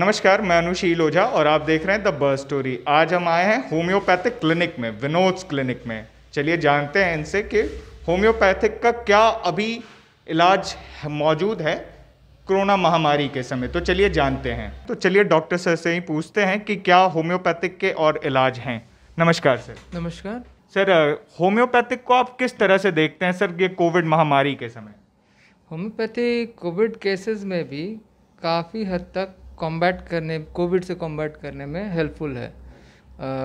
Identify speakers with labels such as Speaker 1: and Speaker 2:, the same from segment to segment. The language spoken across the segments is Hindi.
Speaker 1: नमस्कार मैं अनुशील ओझा और आप देख रहे हैं द बर्थ स्टोरी आज हम आए हैं होम्योपैथिक क्लिनिक में विनोद्स क्लिनिक में चलिए जानते हैं इनसे कि होम्योपैथिक का क्या अभी इलाज मौजूद है कोरोना महामारी के समय तो चलिए जानते हैं तो चलिए डॉक्टर सर से ही पूछते हैं कि क्या होम्योपैथिक के और इलाज हैं नमस्कार सर नमस्कार सर होम्योपैथिक को आप किस तरह से देखते हैं सर ये कोविड महामारी के समय
Speaker 2: होम्योपैथी कोविड केसेस में भी काफ़ी हद तक कॉम्बैट करने कोविड से कॉम्बैट करने में हेल्पफुल है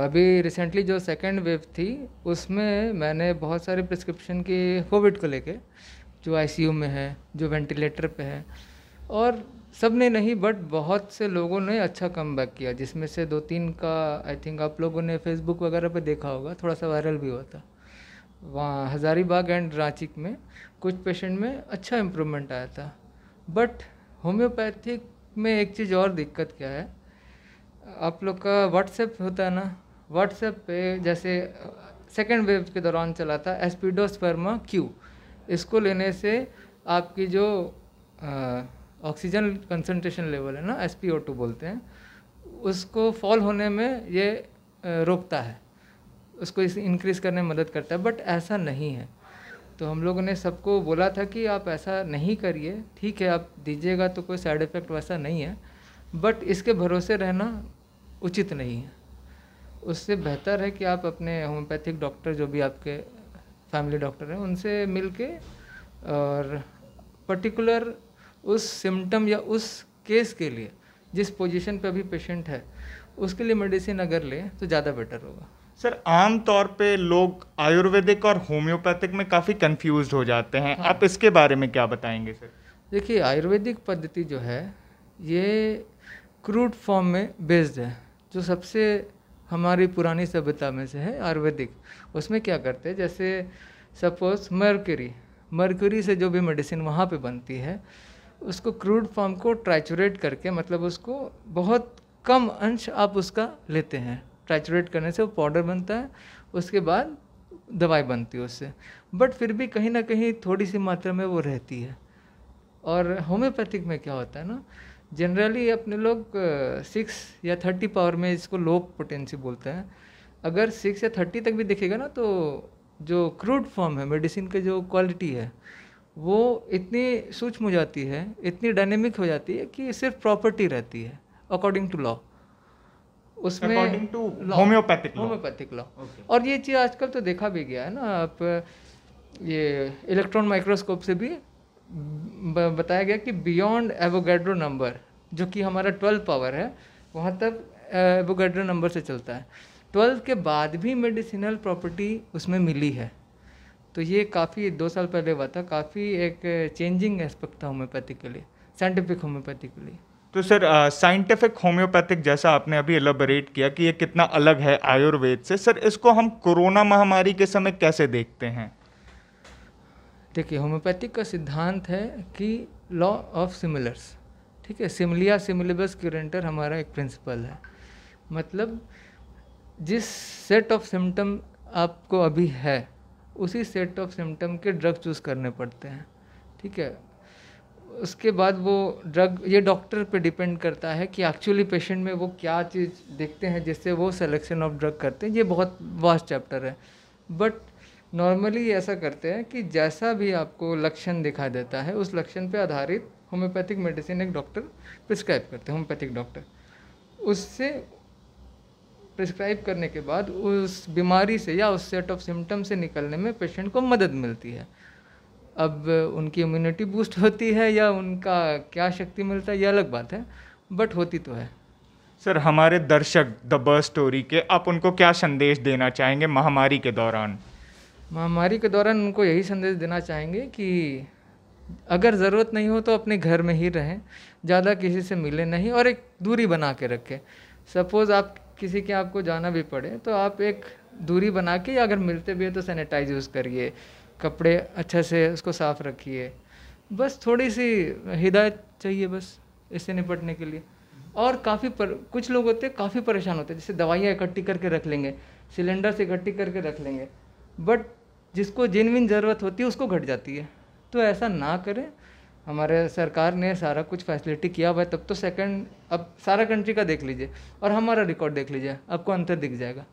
Speaker 2: अभी रिसेंटली जो सेकेंड वेव थी उसमें मैंने बहुत सारे प्रिस्क्रिप्शन के कोविड को लेके जो आईसीयू में है जो वेंटिलेटर पे है और सब ने नहीं बट बहुत से लोगों ने अच्छा कम किया जिसमें से दो तीन का आई थिंक आप लोगों ने फेसबुक वगैरह पे देखा होगा थोड़ा सा वायरल भी हुआ था वहाँ हज़ारीबाग एंड रांची में कुछ पेशेंट में अच्छा इम्प्रूवमेंट आया था बट होम्योपैथिक में एक चीज़ और दिक्कत क्या है आप लोग का व्हाट्सएप होता है ना व्हाट्सएप पे जैसे सेकेंड वेव के दौरान चला था एस्पिडोस्पर्मा क्यू इसको लेने से आपकी जो ऑक्सीजन कंसनट्रेशन लेवल है ना एस टू बोलते हैं उसको फॉल होने में ये रोकता है उसको इस इंक्रीज़ करने में मदद करता है बट ऐसा नहीं है तो हम लोगों ने सबको बोला था कि आप ऐसा नहीं करिए ठीक है आप दीजिएगा तो कोई साइड इफ़ेक्ट वैसा नहीं है बट इसके भरोसे रहना उचित नहीं है उससे बेहतर है कि आप अपने होम्योपैथिक डॉक्टर जो भी आपके फैमिली डॉक्टर हैं उनसे मिल के और पर्टिकुलर उस सिम्टम या उस केस के लिए जिस पोजीशन पे अभी पेशेंट है उसके लिए मेडिसिन अगर ले तो ज़्यादा बेटर होगा
Speaker 1: सर आम तौर पे लोग आयुर्वेदिक और होम्योपैथिक में काफ़ी कंफ्यूज हो जाते हैं हाँ। आप इसके बारे में क्या बताएंगे सर
Speaker 2: देखिए आयुर्वेदिक पद्धति जो है ये क्रूड फॉर्म में बेस्ड है जो सबसे हमारी पुरानी सभ्यता में से है आयुर्वेदिक उसमें क्या करते हैं जैसे सपोज मर्क्यूरी मर्क्यूरी से जो भी मेडिसिन वहाँ पे बनती है उसको क्रूड फॉर्म को ट्रैचूरेट करके मतलब उसको बहुत कम अंश आप उसका लेते हैं ट्रैचुरेट करने से वो पाउडर बनता है उसके बाद दवाई बनती है उससे बट फिर भी कहीं ना कहीं थोड़ी सी मात्रा में वो रहती है और होम्योपैथिक में क्या होता है ना जनरली अपने लोग सिक्स या थर्टी पावर में इसको लो पोटेंसी बोलते हैं अगर सिक्स या थर्टी तक भी दिखेगा ना तो जो क्रूड फॉर्म है मेडिसिन की जो क्वालिटी है वो इतनी सूक्ष्म हो जाती है इतनी डायनेमिक हो जाती है कि सिर्फ प्रॉपर्टी रहती है अकॉर्डिंग टू लॉ उसमें होम्योपैथिक होम्योपैथिक लॉ और ये चीज़ आजकल तो देखा भी गया है ना आप ये इलेक्ट्रॉन माइक्रोस्कोप से भी बताया गया कि बियॉन्ड एवोगेड्रो नंबर जो कि हमारा ट्वेल्व पावर है वहाँ तक एवोगेड्रो नंबर से चलता है ट्वेल्व के बाद भी मेडिसिनल प्रॉपर्टी उसमें मिली है तो ये काफ़ी दो साल पहले हुआ था काफ़ी एक चेंजिंग एस्पेक्ट था होम्योपैथी के लिए साइंटिफिक होम्योपैथी के लिए
Speaker 1: तो सर साइंटिफिक होम्योपैथिक जैसा आपने अभी एलोबरेट किया कि ये कितना अलग है आयुर्वेद से सर इसको हम कोरोना महामारी के समय कैसे देखते हैं देखिए
Speaker 2: होम्योपैथिक का सिद्धांत है कि लॉ ऑफ सिमिलर्स ठीक है सिमलिया सिमिलेबस क्यूरेंटर हमारा एक प्रिंसिपल है मतलब जिस सेट ऑफ सिम्टम आपको अभी है उसी सेट ऑफ सिम्टम के ड्रग चूज़ करने पड़ते हैं ठीक है उसके बाद वो ड्रग ये डॉक्टर पे डिपेंड करता है कि एक्चुअली पेशेंट में वो क्या चीज़ देखते हैं जिससे वो सिलेक्शन ऑफ ड्रग करते हैं ये बहुत वास्ट चैप्टर है बट नॉर्मली ऐसा करते हैं कि जैसा भी आपको लक्षण दिखा देता है उस लक्षण पे आधारित होम्योपैथिक मेडिसिन एक डॉक्टर प्रिस्क्राइब करते हैं होम्योपैथिक डॉक्टर उससे प्रिस्क्राइब करने के बाद उस बीमारी से या उस सेट ऑफ सिम्टम से निकलने में पेशेंट को मदद मिलती है अब उनकी इम्यूनिटी बूस्ट होती है या उनका क्या शक्ति मिलता है ये अलग बात है
Speaker 1: बट होती तो है सर हमारे दर्शक द बर्स स्टोरी के आप उनको क्या संदेश देना चाहेंगे महामारी के दौरान
Speaker 2: महामारी के दौरान उनको यही संदेश देना चाहेंगे कि अगर ज़रूरत नहीं हो तो अपने घर में ही रहें ज़्यादा किसी से मिले नहीं और एक दूरी बना के रखें सपोज़ आप किसी के आपको जाना भी पड़े तो आप एक दूरी बना के अगर मिलते भी है तो सैनिटाइज यूज़ करिए कपड़े अच्छे से उसको साफ रखिए बस थोड़ी सी हिदायत चाहिए बस इससे निपटने के लिए और काफ़ी पर कुछ लोग होते हैं काफ़ी परेशान होते हैं जैसे दवाइयाँ इकट्ठी करके रख लेंगे सिलेंडर से इकट्ठी करके रख लेंगे बट जिसको जिनविन ज़रूरत होती है उसको घट जाती है तो ऐसा ना करें हमारे सरकार ने सारा कुछ फैसिलिटी किया हुआ है तब तो सेकंड अब सारा कंट्री का देख लीजिए और हमारा रिकॉर्ड देख लीजिए आपको अंतर दिख जाएगा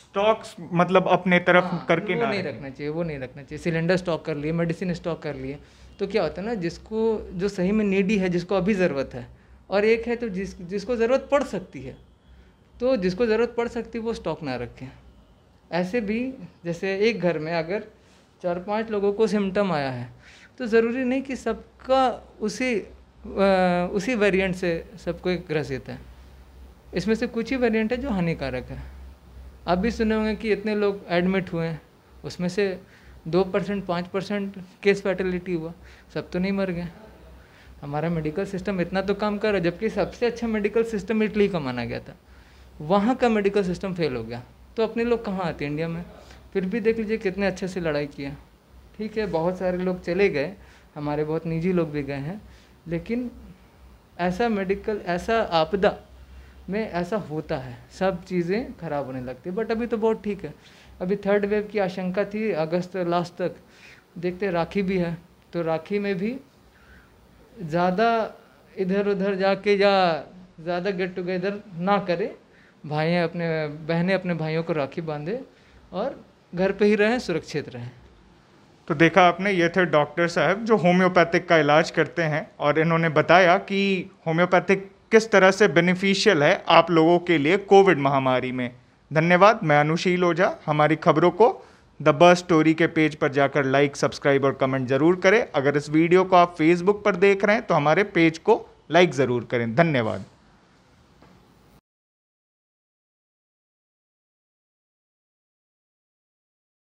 Speaker 2: स्टॉक्स
Speaker 1: मतलब अपने तरफ आ, हाँ, करके ना नहीं रखना
Speaker 2: चाहिए वो नहीं रखना चाहिए सिलेंडर स्टॉक कर लिए मेडिसिन स्टॉक कर लिए तो क्या होता है ना जिसको जो सही में नीडी है जिसको अभी ज़रूरत है और एक है तो जिस जिसको ज़रूरत पड़ सकती है तो जिसको ज़रूरत पड़ सकती है वो स्टॉक ना रखें ऐसे भी जैसे एक घर में अगर चार पांच लोगों को सिम्टम आया है तो ज़रूरी नहीं कि सबका उसी उसी वेरिएंट से सबको ग्रसित है इसमें से कुछ ही वेरिएंट है जो हानिकारक है आप भी सुने होंगे कि इतने लोग एडमिट हुए हैं उसमें से दो परसेंट पाँच परसेंट केस फैटलिटी हुआ सब तो नहीं मर गए हमारा मेडिकल सिस्टम इतना तो काम कर रहा है जबकि सबसे अच्छा मेडिकल सिस्टम इटली का माना गया था वहाँ का मेडिकल सिस्टम फेल हो गया तो अपने लोग कहाँ आते इंडिया में फिर भी देख लीजिए कितने अच्छे से लड़ाई किया ठीक है बहुत सारे लोग चले गए हमारे बहुत निजी लोग भी गए हैं लेकिन ऐसा मेडिकल ऐसा आपदा में ऐसा होता है सब चीज़ें खराब होने लगती है बट अभी तो बहुत ठीक है अभी थर्ड वेव की आशंका थी अगस्त लास्ट तक देखते राखी भी है तो राखी में भी ज़्यादा इधर उधर जाके या ज़्यादा गेट टुगेदर ना करें भाई अपने बहनें अपने भाइयों को राखी बांधे और
Speaker 1: घर पे ही रहें सुरक्षित रहें तो देखा आपने ये थे डॉक्टर साहब जो होम्योपैथिक का इलाज करते हैं और इन्होंने बताया कि होम्योपैथिक किस तरह से बेनिफिशियल है आप लोगों के लिए कोविड महामारी में धन्यवाद मैं अनुशील ओझा हमारी खबरों को द बस स्टोरी के पेज पर जाकर लाइक सब्सक्राइब और कमेंट जरूर करें अगर इस वीडियो को आप फेसबुक पर देख रहे हैं तो हमारे पेज को लाइक ज़रूर करें धन्यवाद